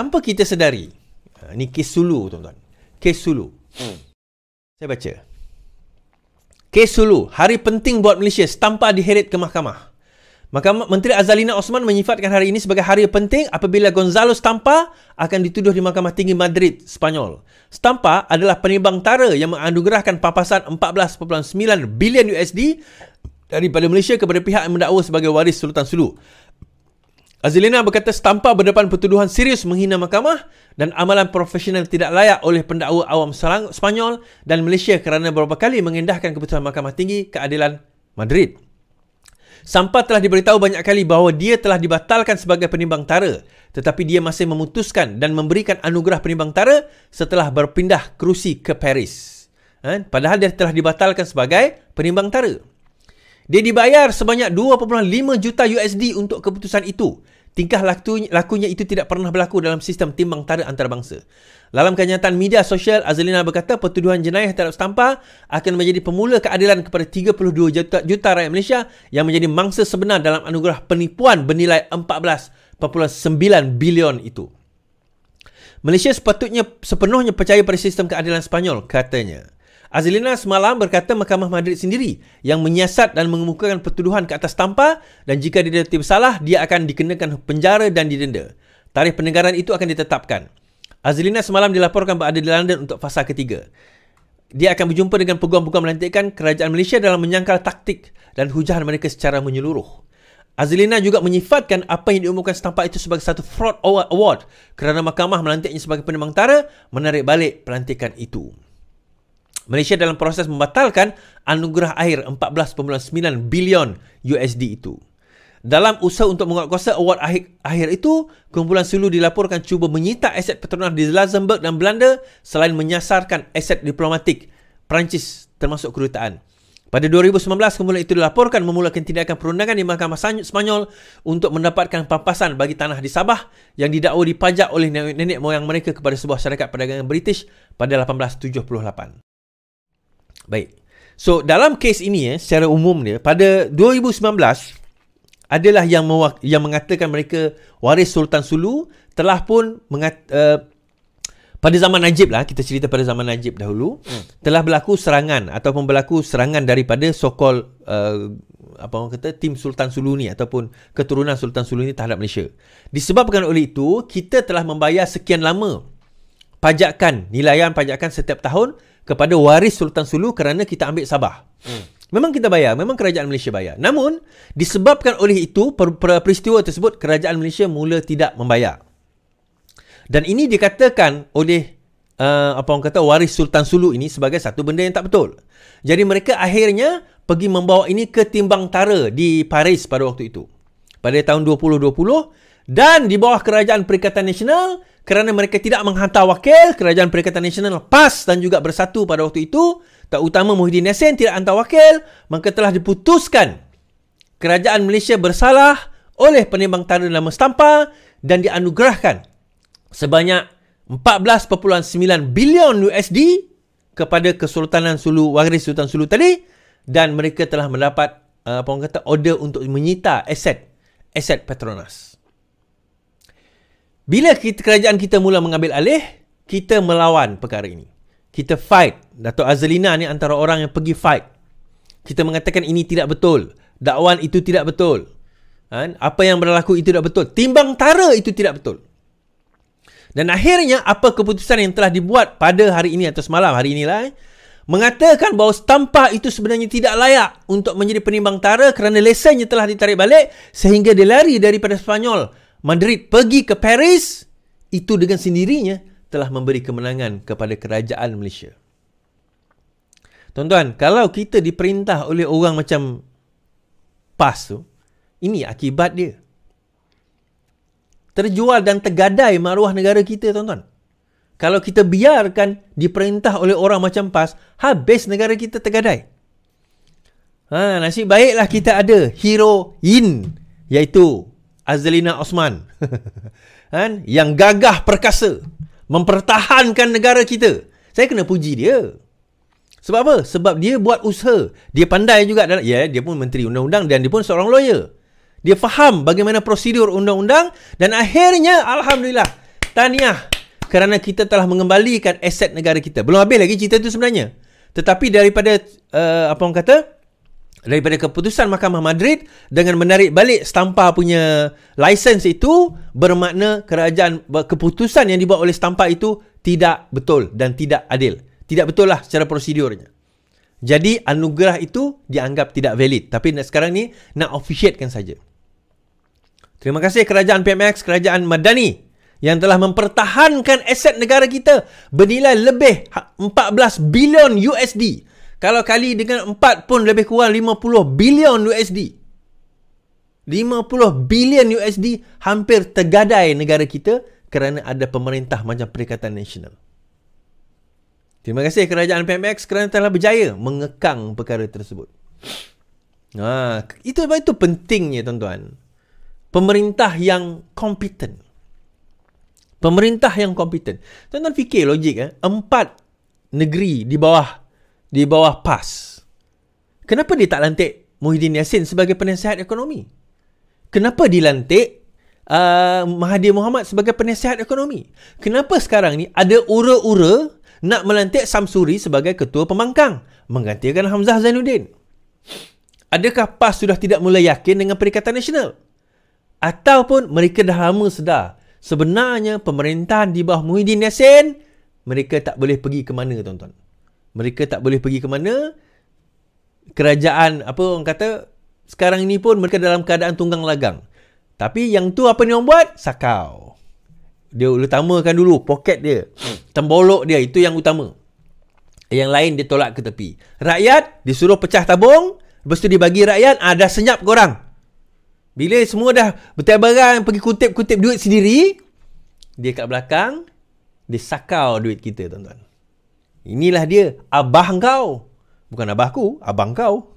tanpa kita sedari uh, ni kes sulu tuan-tuan kes sulu hmm. saya baca kes sulu hari penting buat Malaysia tanpa diheret ke mahkamah Maka Menteri Azalina Osman menyifatkan hari ini sebagai hari penting apabila Gonzalo Stampa akan dituduh di Mahkamah Tinggi Madrid, Spanyol. Stampa adalah penimbang tara yang menganugerahkan papasan 14.9 bilion USD daripada Malaysia kepada pihak yang mendakwa sebagai waris Sultan Sulu. Azlina berkata setampar berdepan pertuduhan serius menghina mahkamah dan amalan profesional tidak layak oleh pendakwa awam Serang, Spanyol dan Malaysia kerana beberapa kali mengendahkan keputusan Mahkamah Tinggi Keadilan Madrid. Sampah telah diberitahu banyak kali bahawa dia telah dibatalkan sebagai penimbang tara tetapi dia masih memutuskan dan memberikan anugerah penimbang tara setelah berpindah kerusi ke Paris. Ha? Padahal dia telah dibatalkan sebagai penimbang tara. Dia dibayar sebanyak 2.5 juta USD untuk keputusan itu Tingkah laku lakunya itu tidak pernah berlaku dalam sistem timbang tara antarabangsa. Dalam kenyataan media sosial, Azlina berkata pertuduhan jenayah terhadap Stampa akan menjadi pemula keadilan kepada 32 juta, juta rakyat Malaysia yang menjadi mangsa sebenar dalam anugerah penipuan bernilai 14.9 bilion itu. Malaysia sepatutnya sepenuhnya percaya pada sistem keadilan Spanyol, katanya. Azelina semalam berkata Mahkamah Madrid sendiri yang menyiasat dan mengemukakan pertuduhan ke atas tanpa dan jika dia tiba salah, dia akan dikenakan penjara dan didenda. Tarikh pendengaran itu akan ditetapkan. Azelina semalam dilaporkan berada di London untuk fasa ketiga. Dia akan berjumpa dengan peguam-peguam melantikan kerajaan Malaysia dalam menyangkal taktik dan hujahan mereka secara menyeluruh. Azelina juga menyifatkan apa yang diumumkan setampak itu sebagai satu fraud award kerana mahkamah melantiknya sebagai penemang tara menarik balik pelantikan itu. Malaysia dalam proses membatalkan anugerah air 14.9 bilion USD itu. Dalam usaha untuk menguat award akhir, akhir itu, kumpulan Sulu dilaporkan cuba menyita aset Petronas di Luxembourg dan Belanda selain menyasarkan aset diplomatik Perancis termasuk kerutaan. Pada 2019, kumpulan itu dilaporkan memulakan tindakan perundangan di Mahkamah Spanyol untuk mendapatkan pampasan bagi tanah di Sabah yang didakwa dipajak oleh nenek-nenek moyang mereka kepada sebuah syarikat perdagangan British pada 1878. Baik. So dalam kes ini eh secara umum dia pada 2019 adalah yang mewak- yang mengatakan mereka waris Sultan Sulu telah pun uh, pada zaman Najib lah kita cerita pada zaman Najib dahulu hmm. telah berlaku serangan ataupun berlaku serangan daripada sokol uh, apa orang kata tim Sultan Sulu ni ataupun keturunan Sultan Sulu ni terhadap Malaysia. Disebabkan oleh itu, kita telah membayar sekian lama pajakan, nilaian pajakan setiap tahun kepada waris Sultan Sulu kerana kita ambil Sabah. Hmm. Memang kita bayar, memang kerajaan Malaysia bayar. Namun, disebabkan oleh itu per- per- peristiwa tersebut kerajaan Malaysia mula tidak membayar. Dan ini dikatakan oleh uh, apa orang kata waris Sultan Sulu ini sebagai satu benda yang tak betul. Jadi mereka akhirnya pergi membawa ini ke Timbang Tara di Paris pada waktu itu. Pada tahun 2020, dan di bawah kerajaan Perikatan Nasional kerana mereka tidak menghantar wakil kerajaan Perikatan Nasional lepas dan juga bersatu pada waktu itu tak utama Muhyiddin Yassin tidak hantar wakil maka telah diputuskan kerajaan Malaysia bersalah oleh penembang tanda dan stampa dan dianugerahkan sebanyak 14.9 bilion USD kepada Kesultanan Sulu Waris Sultan Sulu tadi dan mereka telah mendapat uh, apa orang kata order untuk menyita aset aset Petronas bila kita, kerajaan kita mula mengambil alih, kita melawan perkara ini. Kita fight. Dato' Azalina ni antara orang yang pergi fight. Kita mengatakan ini tidak betul. Dakwaan itu tidak betul. Ha? Apa yang berlaku itu tidak betul. Timbang tara itu tidak betul. Dan akhirnya apa keputusan yang telah dibuat pada hari ini atau semalam hari inilah eh? mengatakan bahawa stampah itu sebenarnya tidak layak untuk menjadi penimbang tara kerana lesennya telah ditarik balik sehingga dia lari daripada Spanyol. Madrid pergi ke Paris itu dengan sendirinya telah memberi kemenangan kepada kerajaan Malaysia. Tuan-tuan, kalau kita diperintah oleh orang macam PAS tu, ini akibat dia. Terjual dan tergadai maruah negara kita, tuan-tuan. Kalau kita biarkan diperintah oleh orang macam PAS, habis negara kita tergadai. Ha, nasib baiklah kita ada hero in, iaitu Azlina Osman. kan? Yang gagah perkasa mempertahankan negara kita. Saya kena puji dia. Sebab apa? Sebab dia buat usaha. Dia pandai juga dalam ya, dia pun menteri undang-undang dan dia pun seorang lawyer. Dia faham bagaimana prosedur undang-undang dan akhirnya alhamdulillah tahniah kerana kita telah mengembalikan aset negara kita. Belum habis lagi cerita tu sebenarnya. Tetapi daripada uh, apa orang kata? daripada keputusan Mahkamah Madrid dengan menarik balik stampa punya lisens itu bermakna kerajaan keputusan yang dibuat oleh stampa itu tidak betul dan tidak adil. Tidak betul lah secara prosedurnya. Jadi anugerah itu dianggap tidak valid. Tapi sekarang ni nak officiatkan saja. Terima kasih kerajaan PMX, kerajaan Madani yang telah mempertahankan aset negara kita bernilai lebih 14 ha, bilion USD. Kalau kali dengan 4 pun lebih kurang 50 bilion USD. 50 bilion USD hampir tergadai negara kita kerana ada pemerintah macam Perikatan Nasional. Terima kasih kerajaan PMX kerana telah berjaya mengekang perkara tersebut. Ha, itu sebab itu pentingnya tuan-tuan. Pemerintah yang kompeten. Pemerintah yang kompeten. Tuan-tuan fikir logik. Eh? Empat negeri di bawah di bawah PAS. Kenapa dia tak lantik Muhyiddin Yassin sebagai penasihat ekonomi? Kenapa dilantik uh, Mahathir Mohamad sebagai penasihat ekonomi? Kenapa sekarang ni ada ura-ura nak melantik Samsuri sebagai ketua pemangkang menggantikan Hamzah Zainuddin? Adakah PAS sudah tidak mula yakin dengan Perikatan Nasional? Ataupun mereka dah lama sedar sebenarnya pemerintahan di bawah Muhyiddin Yassin mereka tak boleh pergi ke mana tuan-tuan? mereka tak boleh pergi ke mana kerajaan apa orang kata sekarang ini pun mereka dalam keadaan tunggang lagang tapi yang tu apa ni orang buat sakau dia utamakan dulu poket dia tembolok dia itu yang utama yang lain dia tolak ke tepi rakyat disuruh pecah tabung lepas tu dibagi rakyat ada ah, senyap korang bila semua dah bertabaran pergi kutip-kutip duit sendiri dia kat belakang dia sakau duit kita tuan-tuan Inilah dia, abah kau. Bukan abahku, abang kau.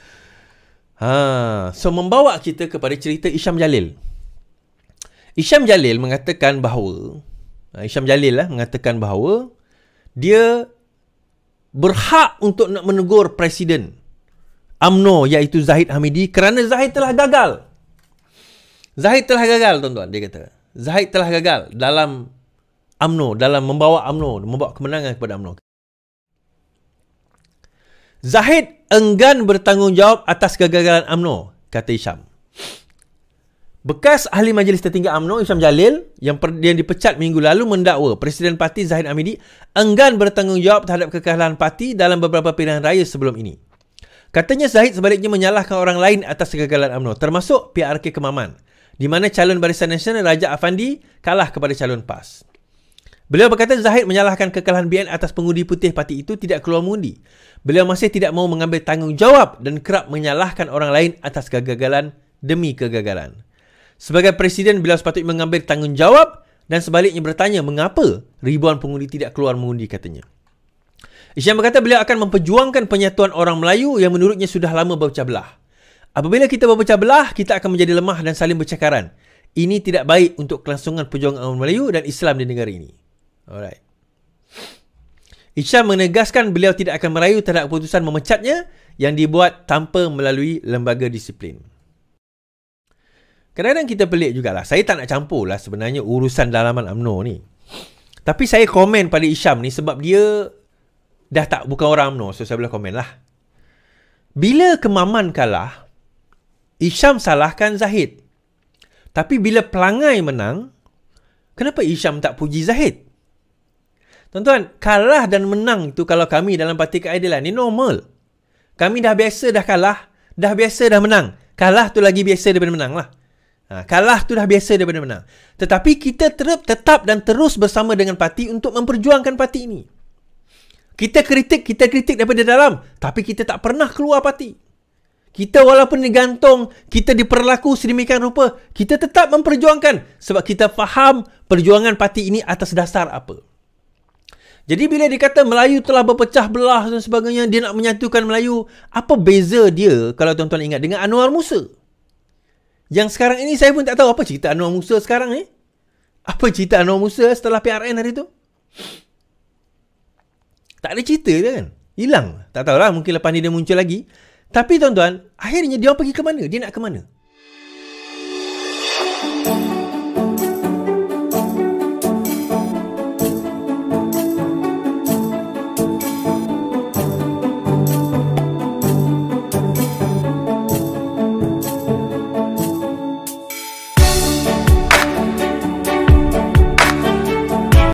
ha, so membawa kita kepada cerita Isham Jalil. Isham Jalil mengatakan bahawa ha, Isham Jalil lah mengatakan bahawa dia berhak untuk nak menegur presiden AMNO iaitu Zahid Hamidi kerana Zahid telah gagal. Zahid telah gagal tuan-tuan dia kata. Zahid telah gagal dalam UMNO dalam membawa UMNO, membawa kemenangan kepada UMNO. Zahid enggan bertanggungjawab atas kegagalan UMNO, kata Isham. Bekas ahli majlis tertinggi UMNO, Isham Jalil, yang, per, yang dipecat minggu lalu mendakwa Presiden Parti Zahid Amidi enggan bertanggungjawab terhadap kekalahan parti dalam beberapa pilihan raya sebelum ini. Katanya Zahid sebaliknya menyalahkan orang lain atas kegagalan UMNO, termasuk PRK Kemaman, di mana calon Barisan Nasional Raja Afandi kalah kepada calon PAS. Beliau berkata Zahid menyalahkan kekalahan BN atas pengundi putih parti itu tidak keluar mundi. Beliau masih tidak mahu mengambil tanggungjawab dan kerap menyalahkan orang lain atas kegagalan demi kegagalan. Sebagai presiden, beliau sepatutnya mengambil tanggungjawab dan sebaliknya bertanya mengapa ribuan pengundi tidak keluar mengundi katanya. Isyam berkata beliau akan memperjuangkan penyatuan orang Melayu yang menurutnya sudah lama berpecah belah. Apabila kita berpecah belah, kita akan menjadi lemah dan saling bercakaran. Ini tidak baik untuk kelangsungan perjuangan orang Melayu dan Islam di negara ini. Alright. Ishan menegaskan beliau tidak akan merayu terhadap keputusan memecatnya yang dibuat tanpa melalui lembaga disiplin. Kadang-kadang kita pelik jugalah. Saya tak nak campur lah sebenarnya urusan dalaman UMNO ni. Tapi saya komen pada Isham ni sebab dia dah tak bukan orang UMNO. So saya boleh komen lah. Bila kemaman kalah, Isham salahkan Zahid. Tapi bila pelangai menang, kenapa Isham tak puji Zahid? Tuan-tuan, kalah dan menang itu kalau kami dalam parti keadilan ni normal. Kami dah biasa dah kalah, dah biasa dah menang. Kalah tu lagi biasa daripada menang lah. Ha, kalah tu dah biasa daripada menang. Tetapi kita tetap, tetap dan terus bersama dengan parti untuk memperjuangkan parti ini. Kita kritik, kita kritik daripada dalam. Tapi kita tak pernah keluar parti. Kita walaupun digantung, kita diperlaku sedemikian rupa, kita tetap memperjuangkan sebab kita faham perjuangan parti ini atas dasar apa. Jadi bila dikata Melayu telah berpecah belah dan sebagainya, dia nak menyatukan Melayu, apa beza dia kalau tuan-tuan ingat dengan Anwar Musa? Yang sekarang ini saya pun tak tahu apa cerita Anwar Musa sekarang ni. Eh? Apa cerita Anwar Musa setelah PRN hari tu? Tak ada cerita dia kan? Hilang. Tak tahulah mungkin lepas ni dia muncul lagi. Tapi tuan-tuan, akhirnya dia pergi ke mana? Dia nak ke mana?